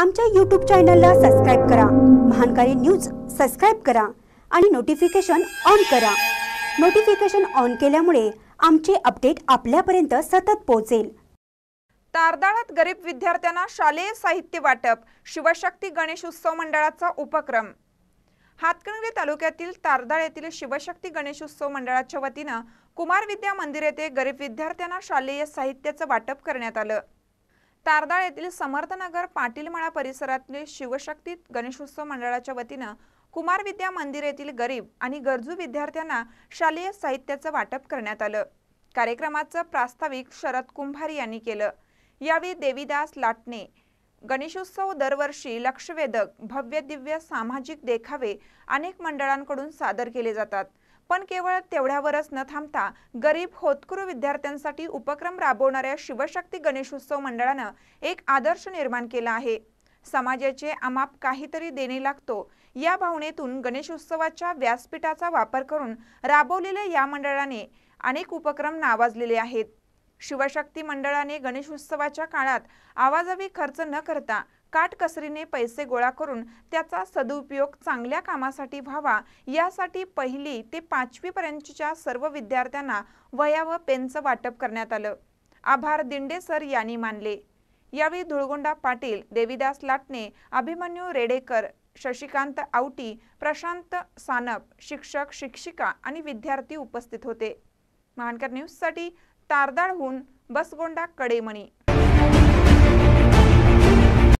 आमच्या यूट्यूब चॅनलला सबस्क्राईब करा महानकारी न्यूज सबस्क्राईब करा आणि नोटिफिकेशन ऑन करा नोटिफिकेशन ऑन केल्यामुळे आमचे अपडेट आपल्यापर्यंत सतत पोहोचेल तारदाळात गरीब विद्यार्थ्यांना शालेय साहित्य वाटप शिवशक्ती गणेश उत्सव मंडळाचा उपक्रम हातकणंगले तालुक्यातील तारदाळ येथील शिवशक्ती गणेश उत्सव मंडळाच्या वतीनं कुमार विद्या मंदिर येथे गरीब विद्यार्थ्यांना शालेय साहित्याचं वाटप करण्यात आलं तारदाळ येथील समर्थनगर पाटीलमाळा परिसरातील शिवशक्ती गणेशोत्सव मंडळाच्या वतीनं कुमार विद्या मंदिर येथील गरीब आणि गरजू विद्यार्थ्यांना शालेय साहित्याचं वाटप करण्यात आलं कार्यक्रमाचं प्रास्ताविक शरद कुंभारी यांनी केलं यावेळी देवीदास लाटणे गणेशोत्सव दरवर्षी लक्षवेधक भव्य दिव्य सामाजिक देखावे अनेक मंडळांकडून सादर केले जातात पण केवळ तेवढ्यावरच न थांबता गरीब होतकुरू विद्यार्थ्यांसाठी उपक्रम राबवणाऱ्या शिवशक्ती गणेशोत्सव मंडळानं एक आदर्श निर्माण केला आहे समाजाचे अमाप काहीतरी देणे लागतो या भावनेतून गणेशोत्सवाच्या व्यासपीठाचा वापर करून राबवलेल्या या मंडळाने अनेक उपक्रम नावाजलेले आहेत शिवशक्ती मंडळाने गणेशोत्सवाच्या काळात आवाजावी खर्च न करता काटकसरीने पैसे गोळा करून त्याचा सदुपयोग चांगल्या कामासाठी व्हावा यासाठी पहिली ते पाचवी पर्यंतच्या सर्व विद्यार्थ्यांना वयाव पेनचं वाटप करण्यात आलं आभार दिंडे सर यांनी मानले यावेळी धुळगोंडा पाटील देवीदास लाटणे अभिमन्यू रेडेकर शशिकांत आवटी प्रशांत सानप शिक्षक शिक्षिका आणि विद्यार्थी उपस्थित होते महानकर न्यूजसाठी तारदाळहून बसगोंडा कडेमणी